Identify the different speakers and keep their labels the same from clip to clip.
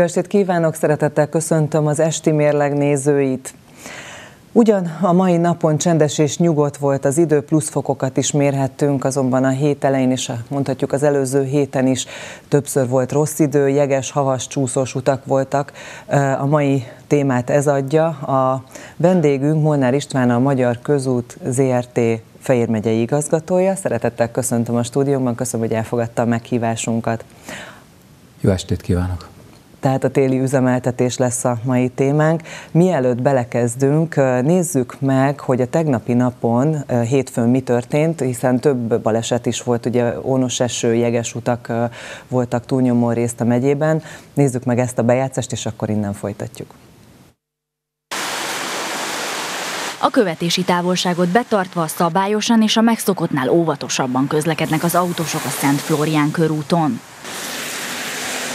Speaker 1: Jó estét kívánok, szeretettel köszöntöm az esti mérleg nézőit. Ugyan a mai napon csendes és nyugodt volt az idő, pluszfokokat is mérhettünk, azonban a hét elején és mondhatjuk az előző héten is többször volt rossz idő, jeges, havas, csúszós utak voltak. A mai témát ez adja. A vendégünk Molnár István a Magyar Közút ZRT Fejér megyei igazgatója. Szeretettel köszöntöm a stúdiómban, köszönöm, hogy elfogadta a meghívásunkat.
Speaker 2: Jó estét kívánok!
Speaker 1: tehát a téli üzemeltetés lesz a mai témánk. Mielőtt belekezdünk, nézzük meg, hogy a tegnapi napon, hétfőn mi történt, hiszen több baleset is volt, ugye ónos eső, jeges utak voltak túlnyomó részt a megyében. Nézzük meg ezt a bejátszást, és akkor innen folytatjuk.
Speaker 3: A követési távolságot betartva szabályosan és a megszokottnál óvatosabban közlekednek az autósok a Szent Flórián körúton.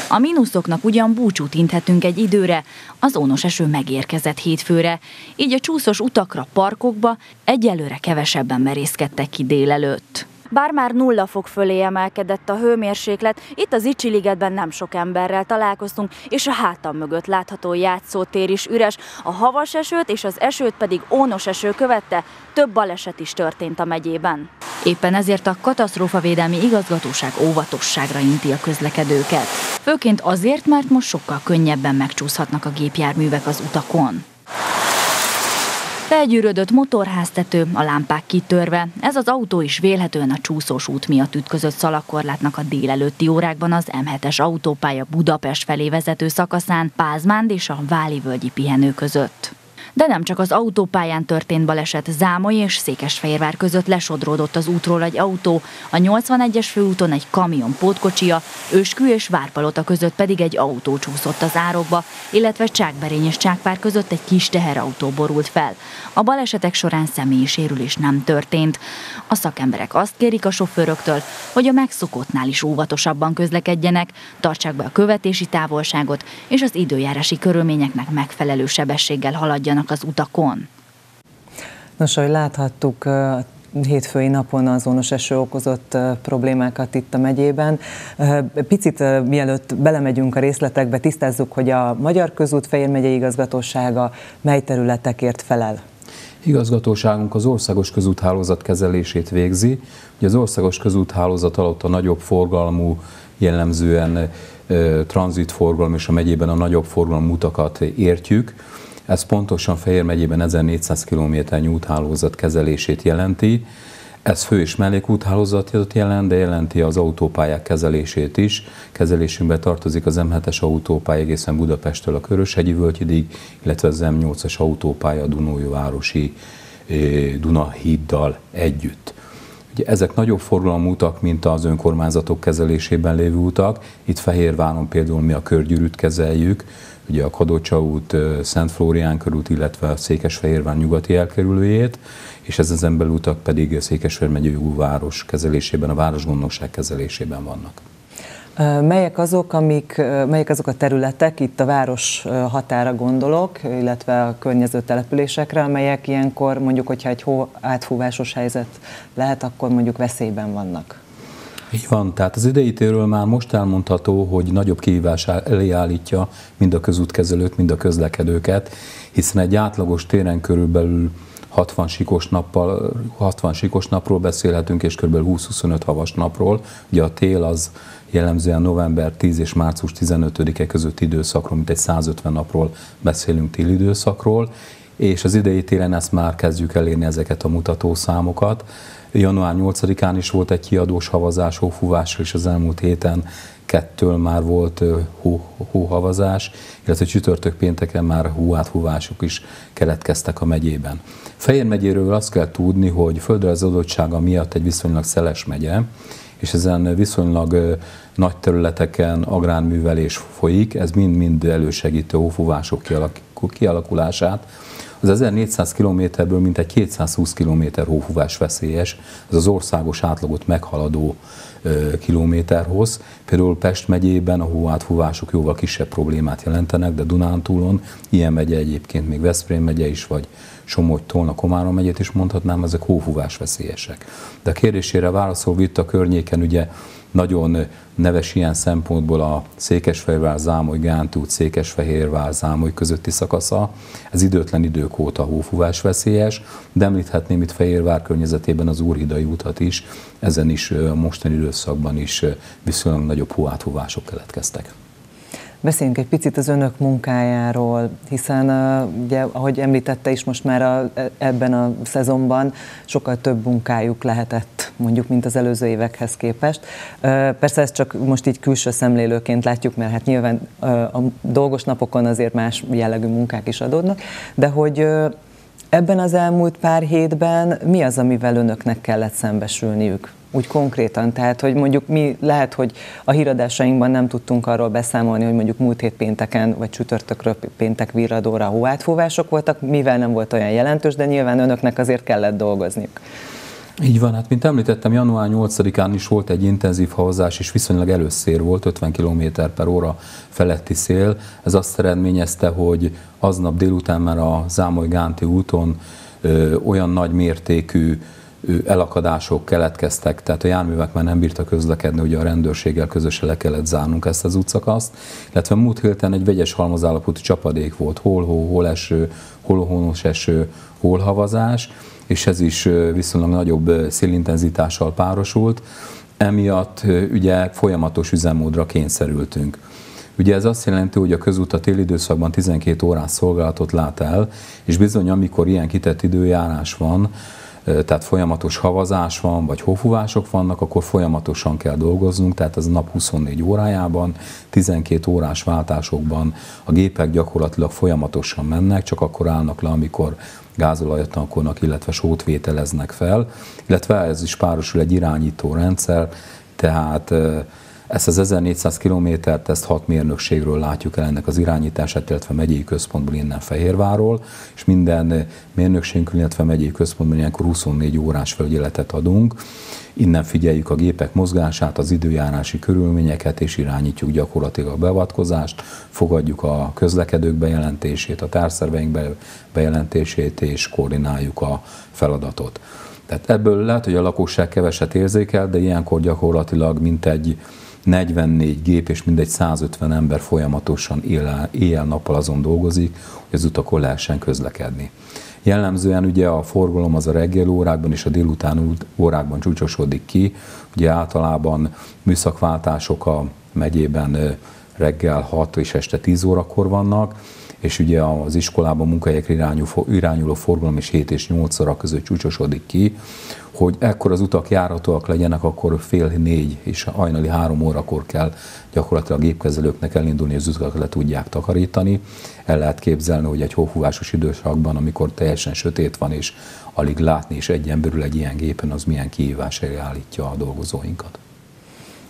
Speaker 3: A mínuszoknak ugyan búcsút inthetünk egy időre, az ónos eső megérkezett hétfőre, így a csúszos utakra, parkokba egyelőre kevesebben merészkedtek ki délelőtt. Bár már nulla fok fölé emelkedett a hőmérséklet, itt az Icsiligetben nem sok emberrel találkoztunk, és a hátam mögött látható játszótér is üres, a havas esőt és az esőt pedig ónos eső követte, több baleset is történt a megyében. Éppen ezért a katasztrófavédelmi igazgatóság óvatosságra inti a közlekedőket. Főként azért, mert most sokkal könnyebben megcsúszhatnak a gépjárművek az utakon. Felgyűrödött motorháztető, a lámpák kitörve. Ez az autó is vélhetően a csúszós út miatt ütközött szalakorlátnak a délelőtti órákban az M7-es autópálya Budapest felé vezető szakaszán, Pázmánd és a Váli völgyi pihenő között. De nem csak az autópályán történt baleset, Zámoly és Székesfehérvár között lesodródott az útról egy autó, a 81-es főúton egy kamion pótkocsia, Őskű és Várpalota között pedig egy autó csúszott az árokba, illetve Csákberény és csákvár között egy kis teherautó borult fel. A balesetek során személyi sérülés nem történt. A szakemberek azt kérik a sofőröktől, hogy a megszokottnál is óvatosabban közlekedjenek, tartsák be a követési távolságot, és az időjárási körülményeknek megfelelő sebességgel haladjanak vannak az utakon?
Speaker 1: Nos, ahogy láthattuk, hétfői napon azonos eső okozott problémákat itt a megyében. Picit mielőtt belemegyünk a részletekbe, tisztázzuk, hogy a Magyar Közút Fejér megyei igazgatósága mely területekért felel.
Speaker 2: Igazgatóságunk az országos közúthálózat kezelését végzi. Ugye az országos közúthálózat alatt a nagyobb forgalmú, jellemzően tranzitforgalom és a megyében a nagyobb forgalmú utakat értjük ez pontosan Fehér megyében 1400 km úthálózat kezelését jelenti. Ez fő és mellékúthálózatot jelent, de jelenti az autópályák kezelését is. Kezelésünkbe tartozik az M7-es autópálya egészen Budapesttől a Köröshegyi völgyidig, illetve az m 8 es autópálya a Dunói városi eh, Dunahiddal együtt. Ugye ezek nagyobb forgalomú utak, mint az önkormányzatok kezelésében lévő utak. Itt Fehérváron például mi a körgyűrűt kezeljük, ugye a Kadocsa út, Szent Flórián körút, illetve a Székesfehérvár nyugati elkerülőjét, és ez az emberutak pedig a megyei város kezelésében, a városgondnokság kezelésében vannak.
Speaker 1: Melyek azok, amik, melyek azok a területek, itt a város határa gondolok, illetve a környező településekre, amelyek ilyenkor mondjuk, hogyha egy hó átfúvásos helyzet lehet, akkor mondjuk veszélyben vannak?
Speaker 2: Így van, tehát az idei térről már most elmondható, hogy nagyobb kihívás elé állítja mind a közútkezelőt, mind a közlekedőket, hiszen egy átlagos téren körülbelül 60 sikos, nappal, 60 sikos napról beszélhetünk, és kb. 20-25 havas napról. Ugye a tél az jellemzően november 10 és március 15-e közötti időszakról, mint egy 150 napról beszélünk téli időszakról, és az idei télen ezt már kezdjük elérni ezeket a mutatószámokat. Január 8-án is volt egy kiadós havazás hófúvás, és az elmúlt héten kettől már volt hó, hóhavazás, illetve csütörtök pénteken már hóáthúvások is keletkeztek a megyében. Fejér megyéről azt kell tudni, hogy földrajz adottsága miatt egy viszonylag szeles megye, és ezen viszonylag nagy területeken agrárművelés folyik, ez mind-mind elősegítő ófúvások kialakulását. Az 1400 kilométerből mintegy 220 kilométer hófúvás veszélyes, ez az országos átlagot meghaladó kilométerhoz. Például Pest megyében a hóátfúvások jóval kisebb problémát jelentenek, de Dunántúlon ilyen megye egyébként még Veszprém megye is, vagy Somogy, Tolna, Komárom megyét is mondhatnám, ezek hófúvás veszélyesek. De a kérdésére válaszolva itt a környéken ugye nagyon neves ilyen szempontból a Székesfehérvár Zámoly Gántút, Székesfehérvár Zámoly közötti szakasza. Ez időtlen idők óta hófúvás veszélyes, de említhetném itt Fehérvár környezetében az Úrhidai utat is, ezen is a mostani időszakban is viszonylag nagyobb hóáthúvások keletkeztek.
Speaker 1: Beszéljünk egy picit az önök munkájáról, hiszen ugye, ahogy említette is most már a, e, ebben a szezonban sokkal több munkájuk lehetett, mondjuk, mint az előző évekhez képest. Persze ezt csak most így külső szemlélőként látjuk, mert hát nyilván a dolgos napokon azért más jellegű munkák is adódnak, de hogy ebben az elmúlt pár hétben mi az, amivel önöknek kellett szembesülniük? úgy konkrétan. Tehát, hogy mondjuk mi lehet, hogy a híradásainkban nem tudtunk arról beszámolni, hogy mondjuk múlt hét pénteken vagy csütörtökről péntek virradóra hóátfúvások voltak, mivel nem volt olyan jelentős, de nyilván önöknek azért kellett dolgozniuk.
Speaker 2: Így van, hát mint említettem, január 8-án is volt egy intenzív havazás, és viszonylag előszér volt, 50 km per óra feletti szél. Ez azt eredményezte, hogy aznap délután már a Zámoly-Gánti úton ö, olyan nagy mértékű elakadások keletkeztek, tehát a járművek már nem bírtak közlekedni, ugye a rendőrséggel közösen le kellett zárnunk ezt az utcakaszt, illetve múlt héten egy vegyes halmazállapotú csapadék volt, hol hó, hol eső, hol honos eső, hol havazás, és ez is viszonylag nagyobb szélintenzitással párosult, emiatt ugye folyamatos üzemmódra kényszerültünk. Ugye ez azt jelenti, hogy a közút a téli időszakban 12 órás szolgálatot lát el, és bizony, amikor ilyen kitett időjárás van, tehát folyamatos havazás van, vagy hófúvások vannak, akkor folyamatosan kell dolgoznunk, tehát az nap 24 órájában, 12 órás váltásokban a gépek gyakorlatilag folyamatosan mennek, csak akkor állnak le, amikor gázolajat tankolnak, illetve sót vételeznek fel, illetve ez is párosul egy irányító rendszer, tehát ezt az 1400 kilométert, ezt hat mérnökségről látjuk el ennek az irányítását, illetve megyei központból innen Fehérváról, és minden mérnökségünk, illetve megyei központban ilyenkor 24 órás felügyeletet adunk. Innen figyeljük a gépek mozgását, az időjárási körülményeket, és irányítjuk gyakorlatilag a beavatkozást, fogadjuk a közlekedők bejelentését, a társzerveink bejelentését, és koordináljuk a feladatot. Tehát ebből lehet, hogy a lakosság keveset érzékel, de ilyenkor gyakorlatilag mint egy 44 gép és mindegy 150 ember folyamatosan éjjel-nappal azon dolgozik, hogy az utakon lehessen közlekedni. Jellemzően ugye a forgalom az a reggel órákban és a délután órákban csúcsosodik ki, ugye általában műszakváltások a megyében reggel 6 és este 10 órakor vannak, és ugye az iskolában munkahelyekre irányuló, forgalom is 7 és 8 óra között csúcsosodik ki, hogy ekkor az utak járhatóak legyenek, akkor fél négy és hajnali három órakor kell gyakorlatilag a gépkezelőknek elindulni, az utakat le tudják takarítani. El lehet képzelni, hogy egy hóhúvásos időszakban, amikor teljesen sötét van, és alig látni, és egy emberül egy ilyen gépen, az milyen kihívás állítja a dolgozóinkat.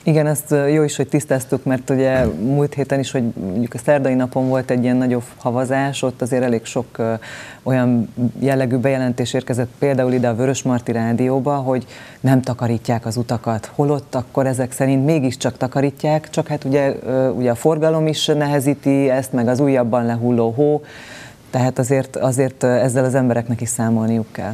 Speaker 1: Igen, ezt jó is, hogy tisztáztuk, mert ugye múlt héten is, hogy mondjuk a szerdai napon volt egy ilyen nagyobb havazás, ott azért elég sok olyan jellegű bejelentés érkezett például ide a Vörösmarty Rádióba, hogy nem takarítják az utakat, holott akkor ezek szerint mégiscsak takarítják, csak hát ugye, ugye a forgalom is nehezíti ezt, meg az újabban lehulló hó, tehát azért, azért ezzel az embereknek is számolniuk kell.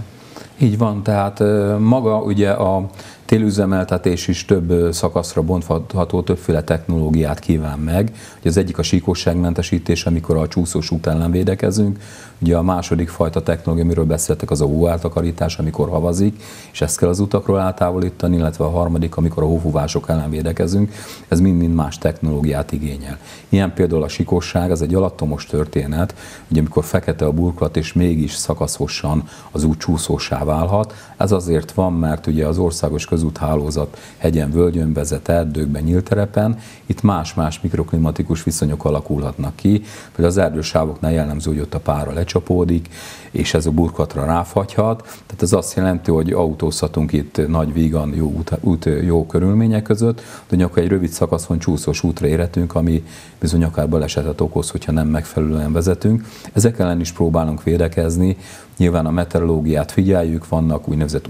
Speaker 2: Így van, tehát maga ugye a Télüzemeltetés is több szakaszra bontható, többféle technológiát kíván meg. Ugye az egyik a síkosságmentesítés, amikor a csúszós út ellen védekezünk. Ugye a második fajta technológia, amiről beszéltek, az a hóáltakarítás, amikor havazik, és ezt kell az utakról eltávolítani, illetve a harmadik, amikor a hófúvások ellen védekezünk. Ez mind-mind más technológiát igényel. Ilyen például a sikosság, ez egy alattomos történet, ugye amikor fekete a burkolat, és mégis szakaszosan az út csúszósá válhat. Ez azért van, mert ugye az országos közösség közúthálózat hegyen, völgyön vezet, erdőkben, nyílt terepen. Itt más-más mikroklimatikus viszonyok alakulhatnak ki, vagy az erdősávoknál jellemző, hogy ott a pára lecsapódik, és ez a burkatra ráfagyhat. Tehát ez azt jelenti, hogy autózhatunk itt nagy vígan jó, út, út, jó körülmények között, de nyakor egy rövid szakaszon csúszós útra érhetünk, ami bizony akár balesetet okoz, hogyha nem megfelelően vezetünk. Ezek ellen is próbálunk védekezni, Nyilván a meteorológiát figyeljük, vannak úgynevezett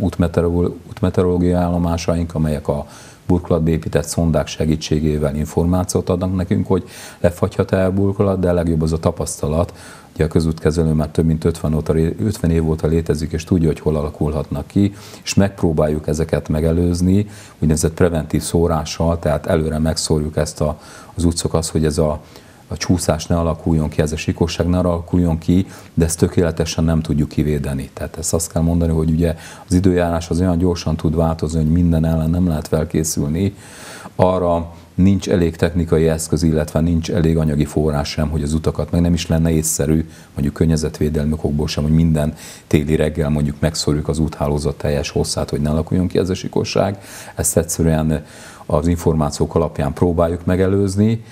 Speaker 2: útmeteorológiai állomásaink, amelyek a burkolatba épített szondák segítségével információt adnak nekünk, hogy lefagyhat-e a burkolat, de a legjobb az a tapasztalat, hogy a közútkezelő már több mint 50, óta, 50 év óta létezik, és tudja, hogy hol alakulhatnak ki, és megpróbáljuk ezeket megelőzni, úgynevezett preventív szórással, tehát előre megszórjuk ezt a, az utcokaszt, hogy ez a a csúszás ne alakuljon ki, ez a sikosság ne alakuljon ki, de ezt tökéletesen nem tudjuk kivédeni. Tehát ezt azt kell mondani, hogy ugye az időjárás az olyan gyorsan tud változni, hogy minden ellen nem lehet felkészülni. Arra nincs elég technikai eszköz, illetve nincs elég anyagi forrás sem, hogy az utakat, meg nem is lenne észszerű, mondjuk környezetvédelmi okokból sem, hogy minden téli reggel mondjuk megszorjuk az úthálózat teljes hosszát, hogy ne alakuljon ki ez a sikosság. Ezt egyszerűen az információk alapján próbáljuk megelőzni,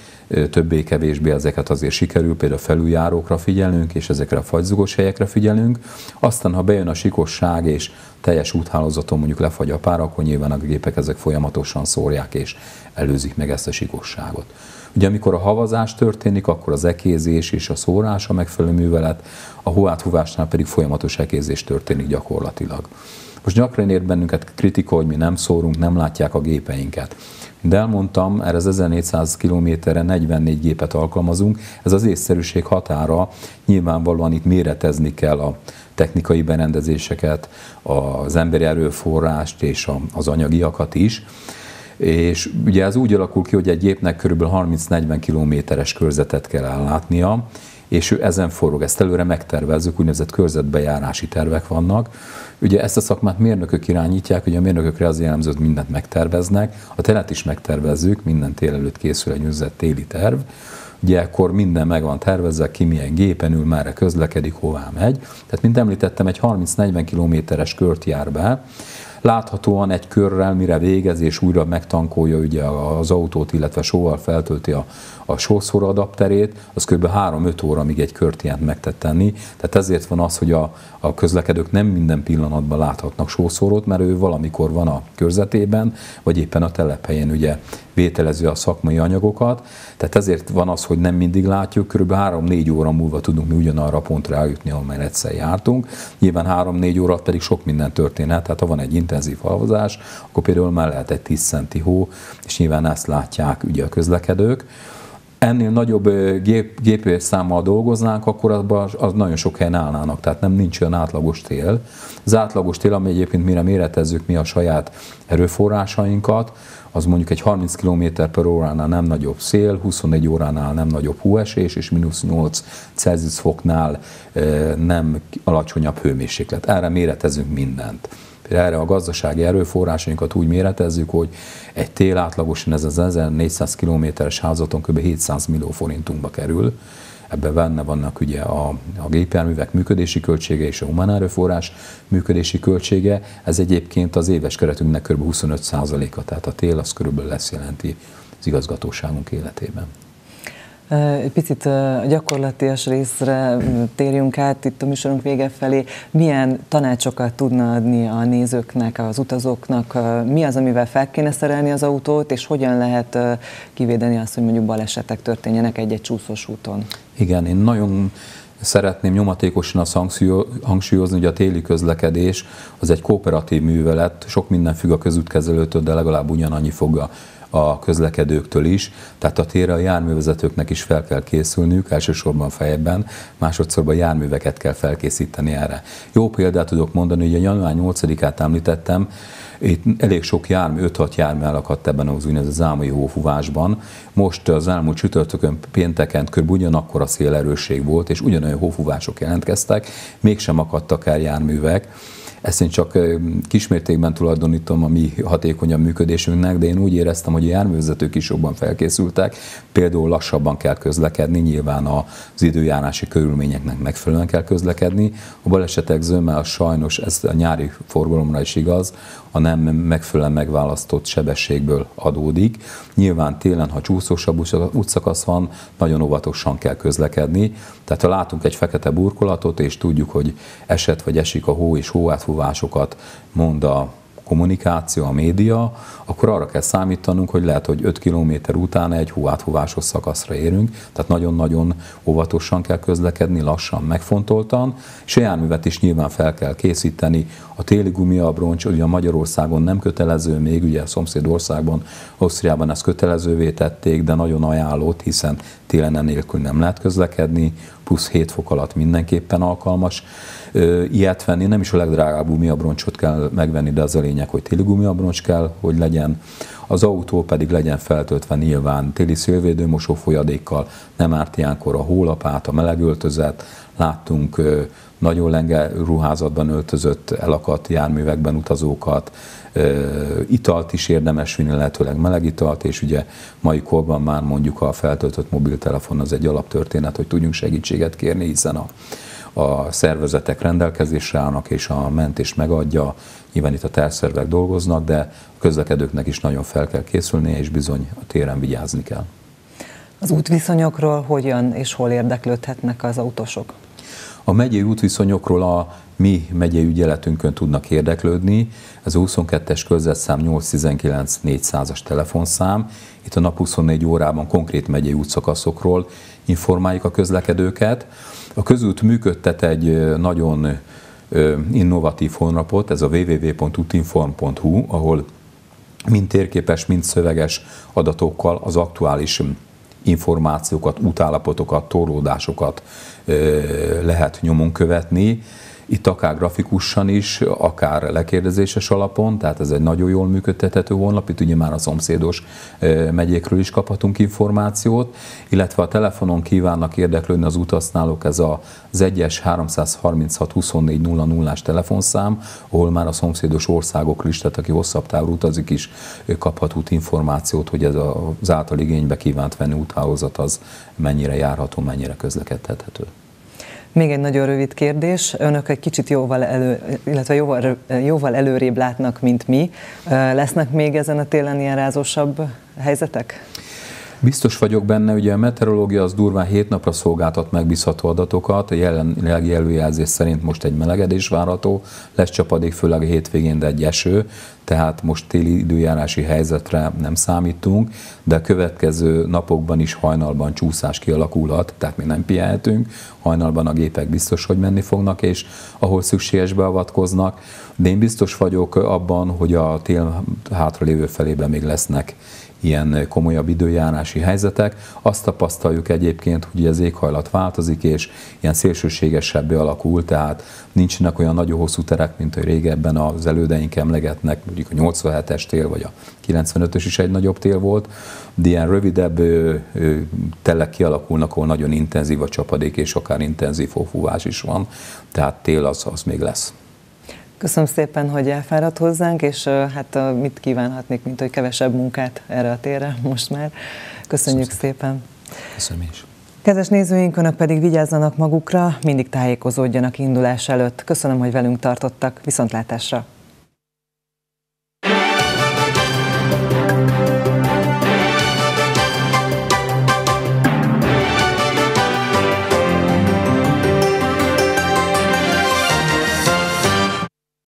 Speaker 2: többé-kevésbé ezeket azért sikerül, például a felüljárókra figyelünk, és ezekre a fagyzugos helyekre figyelünk. Aztán, ha bejön a sikosság, és teljes úthálózaton mondjuk lefagy a pár, akkor nyilván a gépek ezek folyamatosan szórják, és előzik meg ezt a sikosságot. Ugye amikor a havazás történik, akkor az ekézés és a szórás a megfelelő művelet, a hóáthúvásnál pedig folyamatos ekézés történik gyakorlatilag. Most gyakran ér bennünket kritika, hogy mi nem szórunk, nem látják a gépeinket. De elmondtam, erre az 1400 kilométerre 44 gépet alkalmazunk, ez az észszerűség határa, nyilvánvalóan itt méretezni kell a technikai berendezéseket, az emberi erőforrást és az anyagiakat is. És ugye ez úgy alakul ki, hogy egy gépnek kb. 30-40 kilométeres körzetet kell ellátnia, és ő ezen forog, ezt előre megtervezzük, úgynevezett körzetbejárási tervek vannak. Ugye ezt a szakmát mérnökök irányítják, ugye a mérnökökre az jellemző, hogy mindent megterveznek, a telet is megtervezzük, minden tél előtt készül egy üzlet téli terv, ugye akkor minden meg van tervezve, ki milyen gépen ül, merre közlekedik, hová megy. Tehát, mint említettem, egy 30-40 kilométeres kört jár be, Láthatóan egy körrel, mire végez, és újra megtankolja ugye az autót, illetve sóval feltölti a, a sószor adapterét, az kb. 3-5 óra, míg egy kört ilyent megtett tenni. Tehát ezért van az, hogy a, a közlekedők nem minden pillanatban láthatnak sószórót, mert ő valamikor van a körzetében, vagy éppen a telephelyen ugye vételező a szakmai anyagokat. Tehát ezért van az, hogy nem mindig látjuk, kb. 3-4 óra múlva tudunk mi ugyanarra a pontra eljutni, amelyen egyszer jártunk. Nyilván 3-4 óra pedig sok minden történhet, tehát ha van egy intenzív halvozás, akkor például már lehet egy 10 centi hó, és nyilván ezt látják ugye a közlekedők. Ennél nagyobb gép, GPS számmal dolgoznánk, akkor az, az nagyon sok helyen állnának, tehát nem nincs olyan átlagos tél. Az átlagos tél, ami egyébként mire méretezzük mi a saját erőforrásainkat, az mondjuk egy 30 km per óránál nem nagyobb szél, 24 óránál nem nagyobb hóesés, és mínusz 8 Celsius foknál nem alacsonyabb hőmérséklet. Erre méretezünk mindent erre a gazdasági erőforrásainkat úgy méretezzük, hogy egy tél átlagosan ez az 1400 kilométeres házaton kb. 700 millió forintunkba kerül. Ebben benne vannak ugye a, a gépjárművek működési költsége és a humán erőforrás működési költsége. Ez egyébként az éves keretünknek kb. 25%-a, tehát a tél az körülbelül lesz jelenti az igazgatóságunk életében.
Speaker 1: Egy picit a gyakorlatias részre térjünk át itt a műsorunk vége felé. Milyen tanácsokat tudna adni a nézőknek, az utazóknak? Mi az, amivel fel kéne szerelni az autót, és hogyan lehet kivédeni azt, hogy mondjuk balesetek történjenek egy-egy csúszós úton?
Speaker 2: Igen, én nagyon szeretném nyomatékosan azt hangsúlyozni, hogy a téli közlekedés az egy kooperatív művelet, sok minden függ a közútkezelőtől, de legalább ugyanannyi fog a a közlekedőktől is, tehát a térre a járművezetőknek is fel kell készülniük, elsősorban fejben, másodszorban járműveket kell felkészíteni erre. Jó példát tudok mondani, hogy a január 8-át említettem, itt elég sok jármű, 5-6 jármű elakadt ebben az úgynevezett zámai hófúvásban. Most az elmúlt csütörtökön, pénteken kb. ugyanakkor a szélerőség volt, és ugyanolyan hófúvások jelentkeztek, mégsem akadtak el járművek. Ezt én csak kismértékben tulajdonítom a mi hatékonyabb működésünknek, de én úgy éreztem, hogy a járművezetők is jobban felkészültek. Például lassabban kell közlekedni, nyilván az időjárási körülményeknek megfelelően kell közlekedni. A balesetek zöme sajnos, ez a nyári forgalomra is igaz, a nem megfelelően megválasztott sebességből adódik. Nyilván télen, ha csúszósabb útszakasz van, nagyon óvatosan kell közlekedni. Tehát ha látunk egy fekete burkolatot, és tudjuk, hogy eset vagy esik a hó, és hó átfúvásokat mond a kommunikáció, a média, akkor arra kell számítanunk, hogy lehet, hogy 5 km után egy hóátfúvásos szakaszra érünk, tehát nagyon-nagyon óvatosan kell közlekedni, lassan, megfontoltan, és a járművet is nyilván fel kell készíteni. A téli gumiabroncs, ugye Magyarországon nem kötelező még, ugye a szomszéd országban, Ausztriában ezt kötelezővé tették, de nagyon ajánlott, hiszen télen nélkül nem lehet közlekedni plusz 7 fok alatt mindenképpen alkalmas ilyet venni. Nem is a legdrágább gumiabroncsot kell megvenni, de az a lényeg, hogy téli gumiabroncs kell, hogy legyen. Az autó pedig legyen feltöltve nyilván téli szélvédő mosófolyadékkal, nem árt ilyenkor a hólapát, a melegöltözet, láttunk nagyon lenge ruházatban öltözött, elakadt járművekben utazókat, italt is érdemes vinni, lehetőleg meleg italt, és ugye mai korban már mondjuk a feltöltött mobiltelefon az egy alaptörténet, hogy tudjunk segítséget kérni, hiszen a a szervezetek rendelkezésre állnak, és a mentés megadja. Nyilván itt a terszervek dolgoznak, de a közlekedőknek is nagyon fel kell készülnie, és bizony a téren vigyázni kell.
Speaker 1: Az útviszonyokról hogyan és hol érdeklődhetnek az autósok?
Speaker 2: A megyei útviszonyokról a mi megyei ügyeletünkön tudnak érdeklődni. Ez a 22-es körzetszám 819 400-as telefonszám. Itt a nap 24 órában konkrét megyei útszakaszokról informáljuk a közlekedőket. A közút működtet egy nagyon innovatív honlapot, ez a www.utinform.hu, ahol mind térképes, mind szöveges adatokkal az aktuális információkat, útállapotokat, torlódásokat lehet nyomon követni. Itt akár grafikusan is, akár lekérdezéses alapon, tehát ez egy nagyon jól működtethető honlap, itt ugye már a szomszédos megyékről is kaphatunk információt, illetve a telefonon kívánnak érdeklődni az utasználók, ez az 1-es 336 24 00-as telefonszám, ahol már a szomszédos országok tehát aki hosszabb távra utazik is, kaphat út információt, hogy ez az által igénybe kívánt venni úthálózat az mennyire járható, mennyire közlekedhethető.
Speaker 1: Még egy nagyon rövid kérdés. Önök egy kicsit jóval, elő, illetve jóval, jóval előrébb látnak, mint mi. Lesznek még ezen a télen ilyen rázósabb helyzetek?
Speaker 2: Biztos vagyok benne, ugye a meteorológia az durván 7 napra szolgáltat megbízható adatokat, a jelenlegi előjelzés szerint most egy melegedés várható, lesz csapadék főleg a hétvégén, de egy eső, tehát most téli időjárási helyzetre nem számítunk, de a következő napokban is hajnalban csúszás kialakulhat, tehát mi nem pihenhetünk, hajnalban a gépek biztos, hogy menni fognak, és ahol szükséges beavatkoznak, de én biztos vagyok abban, hogy a tél hátralévő felében még lesznek ilyen komolyabb időjárási helyzetek. Azt tapasztaljuk egyébként, hogy az éghajlat változik, és ilyen szélsőségesebbé alakul, tehát nincsenek olyan nagyon hosszú terek, mint hogy régebben az elődeink emlegetnek, mondjuk a 87-es tél, vagy a 95-ös is egy nagyobb tél volt, de ilyen rövidebb telek kialakulnak, ahol nagyon intenzív a csapadék, és akár intenzív hófúvás is van, tehát tél az, az még lesz.
Speaker 1: Köszönöm szépen, hogy elfáradt hozzánk, és hát mit kívánhatnék, mint hogy kevesebb munkát erre a térre most már. Köszönjük Köszönöm. szépen. Köszönöm is. Kedves nézőink, Önök pedig vigyázzanak magukra, mindig tájékozódjanak indulás előtt. Köszönöm, hogy velünk tartottak. Viszontlátásra!